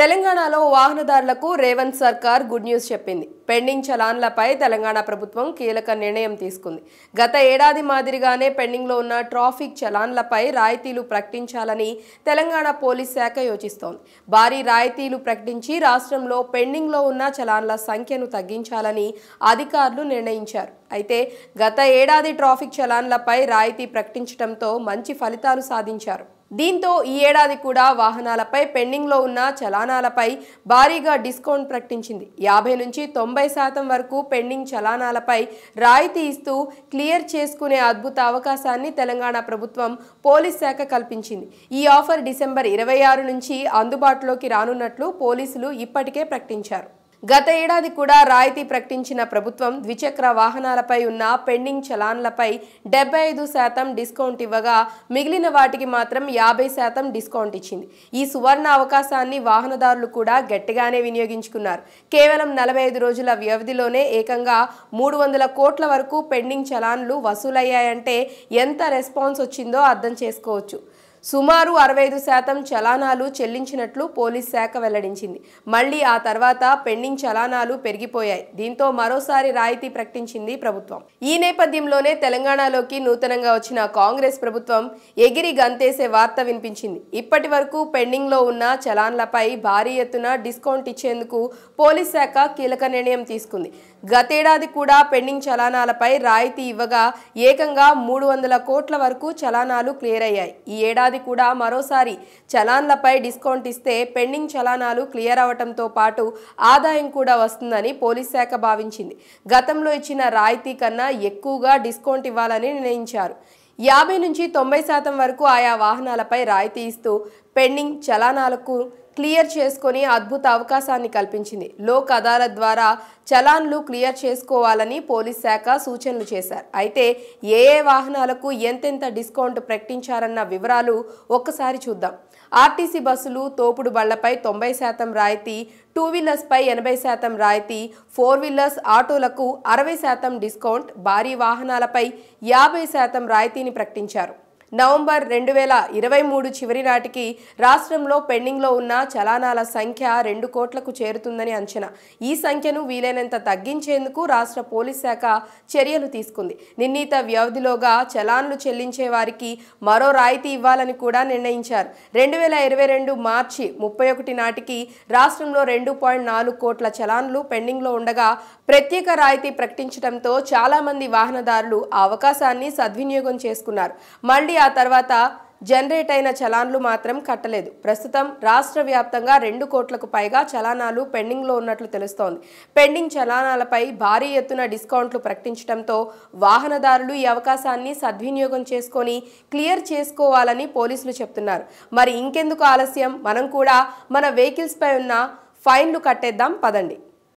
తెలంగాణలో వాహనదారులకు రేవంత్ సర్కార్ గుడ్ న్యూస్ చెప్పింది పెండింగ్ చలాన్లపై తెలంగాణ ప్రభుత్వం కీలక నిర్ణయం తీసుకుంది గత ఏడాది మాదిరిగానే పెండింగ్లో ఉన్న ట్రాఫిక్ చలాన్లపై రాయితీలు ప్రకటించాలని తెలంగాణ పోలీస్ శాఖ యోచిస్తోంది భారీ రాయితీలు ప్రకటించి రాష్ట్రంలో పెండింగ్లో ఉన్న చలాన్ల సంఖ్యను తగ్గించాలని అధికారులు నిర్ణయించారు అయితే గత ఏడాది ట్రాఫిక్ చలాన్లపై రాయితీ ప్రకటించడంతో మంచి ఫలితాలు సాధించారు దీంతో ఈ ఏడాది కూడా వాహనాలపై పెండింగ్లో ఉన్న చలానాలపై భారీగా డిస్కౌంట్ ప్రకటించింది యాభై నుంచి తొంభై శాతం వరకు పెండింగ్ చలానాలపై రాయితీ ఇస్తూ క్లియర్ చేసుకునే అద్భుత అవకాశాన్ని తెలంగాణ ప్రభుత్వం పోలీస్ శాఖ కల్పించింది ఈ ఆఫర్ డిసెంబర్ ఇరవై ఆరు నుంచి అందుబాటులోకి రానున్నట్లు పోలీసులు ఇప్పటికే ప్రకటించారు గత ఏడాది కూడా రాయితీ ప్రకటించిన ప్రభుత్వం ద్విచక్ర వాహనాలపై ఉన్న పెండింగ్ చలాన్లపై డెబ్బై ఐదు శాతం డిస్కౌంట్ ఇవ్వగా మిగిలిన వాటికి మాత్రం యాభై శాతం డిస్కౌంట్ ఇచ్చింది ఈ సువర్ణ అవకాశాన్ని వాహనదారులు కూడా గట్టిగానే వినియోగించుకున్నారు కేవలం నలభై ఐదు రోజుల వ్యవధిలోనే ఏకంగా మూడు వందల కోట్ల వరకు పెండింగ్ చలాన్లు వసూలయ్యాయంటే ఎంత రెస్పాన్స్ వచ్చిందో అర్థం చేసుకోవచ్చు సుమారు అరవై ఐదు శాతం చలానాలు చెల్లించినట్లు పోలీస్ శాఖ వెల్లడించింది మళ్లీ ఆ తర్వాత పెండింగ్ చలానాలు పెరిగిపోయాయి దీంతో మరోసారి రాయితీ ప్రకటించింది ప్రభుత్వం ఈ నేపథ్యంలోనే తెలంగాణలోకి నూతనంగా వచ్చిన కాంగ్రెస్ ప్రభుత్వం ఎగిరి గంతేసే వార్త వినిపించింది ఇప్పటి వరకు పెండింగ్లో ఉన్న చలాన్లపై భారీ ఎత్తున డిస్కౌంట్ ఇచ్చేందుకు పోలీస్ శాఖ కీలక నిర్ణయం తీసుకుంది గతేడాది కూడా పెండింగ్ చలానాలపై రాయితీ ఇవ్వగా ఏకంగా మూడు వందల కోట్ల వరకు చలానాలు క్లియర్ అయ్యాయి ఈ ఏడాది ఏడాది కూడా మరోసారి చలాన్లపై డిస్కౌంట్ ఇస్తే పెండింగ్ చలానాలు క్లియర్ అవటంతో పాటు ఆదాయం కూడా వస్తుందని పోలీస్ శాఖ భావించింది గతంలో ఇచ్చిన రాయితీ కన్నా ఎక్కువగా డిస్కౌంట్ ఇవ్వాలని నిర్ణయించారు యాభై నుంచి తొంభై శాతం వరకు ఆయా వాహనాలపై రాయితీ ఇస్తూ పెండింగ్ చలానాలకు క్లియర్ చేసుకొని అద్భుత అవకాశాన్ని కల్పించింది లోక్ అదాలత్ ద్వారా చలాన్లు క్లియర్ చేసుకోవాలని పోలీస్ శాఖ సూచనలు చేశారు అయితే ఏ ఏ వాహనాలకు ఎంతెంత డిస్కౌంట్ ప్రకటించారన్న వివరాలు ఒక్కసారి చూద్దాం ఆర్టీసీ బస్సులు తోపుడు బళ్లపై తొంభై శాతం రాయితీ టూ వీలర్స్పై ఎనభై శాతం రాయితీ ఫోర్ వీలర్స్ ఆటోలకు అరవై శాతం డిస్కౌంట్ భారీ వాహనాలపై యాభై శాతం రాయితీని ప్రకటించారు నవంబర్ రెండు వేల ఇరవై మూడు చివరి నాటికి రాష్ట్రంలో పెండింగ్లో ఉన్న చలానాల సంఖ్య రెండు కోట్లకు చేరుతుందని అంచనా ఈ సంఖ్యను వీలైనంత తగ్గించేందుకు రాష్ట్ర పోలీస్ శాఖ చర్యలు తీసుకుంది నిర్ణీత వ్యవధిలోగా చలాన్లు చెల్లించే వారికి మరో రాయితీ ఇవ్వాలని కూడా నిర్ణయించారు రెండు వేల ఇరవై రెండు మార్చి ముప్పై ఒకటి నాటికి రాష్ట్రంలో రెండు పాయింట్ నాలుగు కోట్ల చలాన్లు పెండింగ్లో ఉండగా ప్రత్యేక రాయితీ ప్రకటించడంతో చాలామంది వాహనదారులు ఆ అవకాశాన్ని సద్వినియోగం చేసుకున్నారు మళ్లీ ఆ తర్వాత జనరేట్ అయిన చలాన్లు మాత్రం కట్టలేదు ప్రస్తుతం రాష్ట్ర వ్యాప్తంగా రెండు కోట్లకు పైగా చలానాలు పెండింగ్లో ఉన్నట్లు తెలుస్తోంది పెండింగ్ చలానాలపై భారీ ఎత్తున డిస్కౌంట్లు ప్రకటించడంతో వాహనదారులు ఈ అవకాశాన్ని సద్వినియోగం చేసుకొని క్లియర్ చేసుకోవాలని పోలీసులు చెప్తున్నారు మరి ఇంకెందుకు ఆలస్యం మనం కూడా మన వెహికల్స్పై ఉన్న ఫైన్లు కట్టేద్దాం పదండి